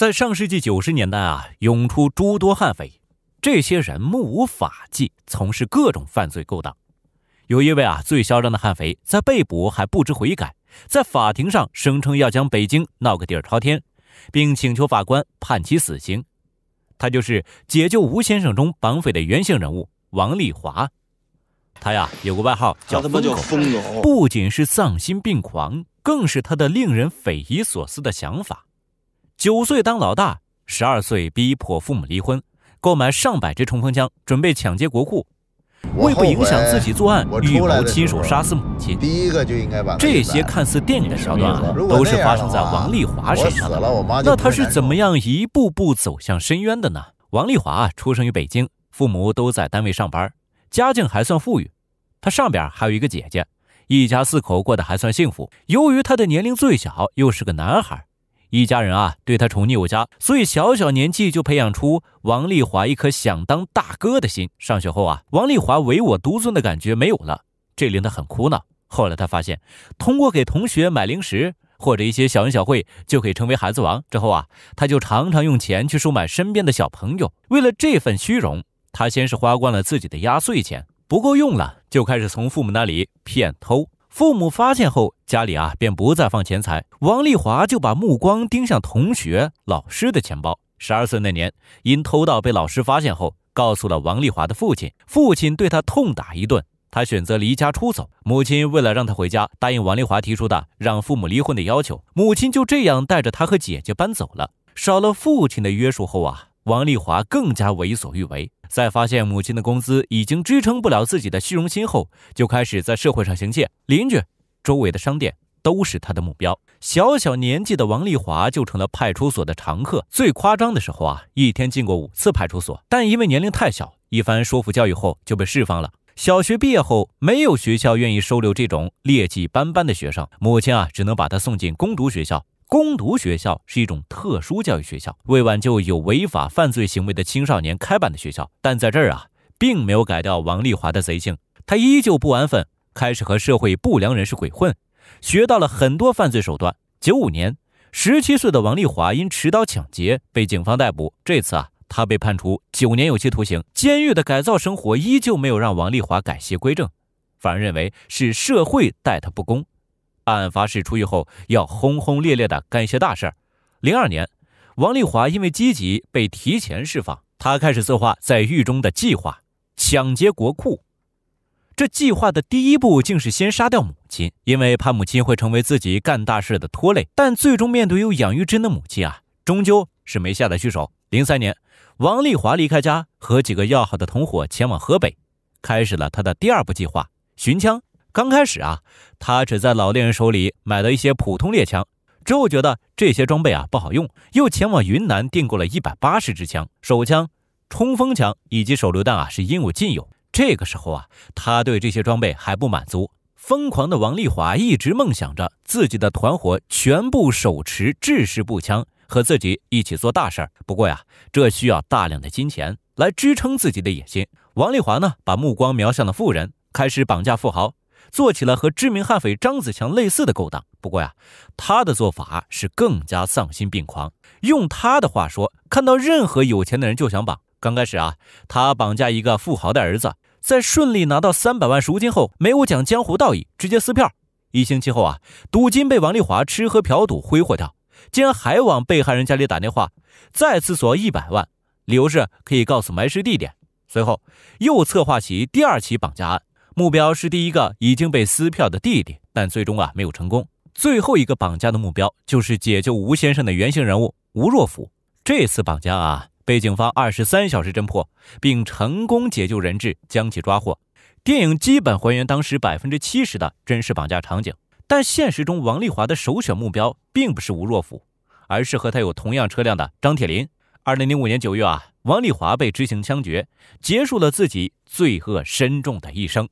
在上世纪九十年代啊，涌出诸多悍匪，这些人目无法纪，从事各种犯罪勾当。有一位啊最嚣张的悍匪，在被捕还不知悔改，在法庭上声称要将北京闹个底儿朝天，并请求法官判其死刑。他就是《解救吴先生》中绑匪的原型人物王立华。他呀有个外号叫“疯狗”，不仅是丧心病狂，更是他的令人匪夷所思的想法。九岁当老大，十二岁逼迫父母离婚，购买上百支冲锋枪准备抢劫国库，为不影响自己作案，预谋亲手杀死母亲。第一个就应该把这些看似电影的桥段都是发生在王丽华身上。的。那他是怎么样一步步走向深渊的呢？王丽华出生于北京，父母都在单位上班，家境还算富裕。他上边还有一个姐姐，一家四口过得还算幸福。由于他的年龄最小，又是个男孩。一家人啊，对他宠溺有加，所以小小年纪就培养出王丽华一颗想当大哥的心。上学后啊，王丽华唯我独尊的感觉没有了，这令他很苦恼。后来他发现，通过给同学买零食或者一些小恩小惠，就可以成为孩子王。之后啊，他就常常用钱去收买身边的小朋友。为了这份虚荣，他先是花光了自己的压岁钱，不够用了，就开始从父母那里骗偷。父母发现后，家里啊便不再放钱财。王丽华就把目光盯向同学、老师的钱包。十二岁那年，因偷盗被老师发现后，告诉了王丽华的父亲，父亲对他痛打一顿。他选择离家出走。母亲为了让他回家，答应王丽华提出的让父母离婚的要求。母亲就这样带着他和姐姐搬走了。少了父亲的约束后啊，王丽华更加为所欲为。在发现母亲的工资已经支撑不了自己的虚荣心后，就开始在社会上行窃，邻居、周围的商店都是他的目标。小小年纪的王丽华就成了派出所的常客。最夸张的时候啊，一天进过五次派出所，但因为年龄太小，一番说服教育后就被释放了。小学毕业后，没有学校愿意收留这种劣迹斑斑的学生，母亲啊，只能把他送进工读学校。攻读学校是一种特殊教育学校，为挽救有违法犯罪行为的青少年开办的学校。但在这儿啊，并没有改掉王丽华的贼性，他依旧不安分，开始和社会不良人士鬼混，学到了很多犯罪手段。九五年，十七岁的王丽华因持刀抢劫被警方逮捕。这次啊，他被判处九年有期徒刑。监狱的改造生活依旧没有让王丽华改邪归正，反而认为是社会待他不公。案发时出狱后，要轰轰烈烈的干一些大事儿。零二年，王丽华因为积极被提前释放，他开始策划在狱中的计划——抢劫国库。这计划的第一步竟是先杀掉母亲，因为怕母亲会成为自己干大事的拖累。但最终面对有养育之恩的母亲啊，终究是没下得去手。零三年，王丽华离开家，和几个要好的同伙前往河北，开始了他的第二步计划：寻枪。刚开始啊，他只在老猎人手里买了一些普通猎枪，之后觉得这些装备啊不好用，又前往云南订购了一百八十支枪、手枪、冲锋枪以及手榴弹啊，是应有尽有。这个时候啊，他对这些装备还不满足。疯狂的王丽华一直梦想着自己的团伙全部手持制式步枪，和自己一起做大事儿。不过呀，这需要大量的金钱来支撑自己的野心。王丽华呢，把目光瞄向了富人，开始绑架富豪。做起了和知名悍匪张子强类似的勾当，不过呀，他的做法是更加丧心病狂。用他的话说，看到任何有钱的人就想绑。刚开始啊，他绑架一个富豪的儿子，在顺利拿到三百万赎金后，没有讲江湖道义，直接撕票。一星期后啊，赌金被王丽华吃喝嫖赌挥霍掉，竟然还往被害人家里打电话，再次索要一百万，理由是可以告诉埋尸地点。随后又策划起第二起绑架案。目标是第一个已经被撕票的弟弟，但最终啊没有成功。最后一个绑架的目标就是解救吴先生的原型人物吴若甫。这次绑架啊，被警方二十三小时侦破，并成功解救人质，将其抓获。电影基本还原当时百分之七十的真实绑架场景，但现实中王丽华的首选目标并不是吴若甫，而是和他有同样车辆的张铁林。二零零五年九月啊，王丽华被执行枪决，结束了自己罪恶深重的一生。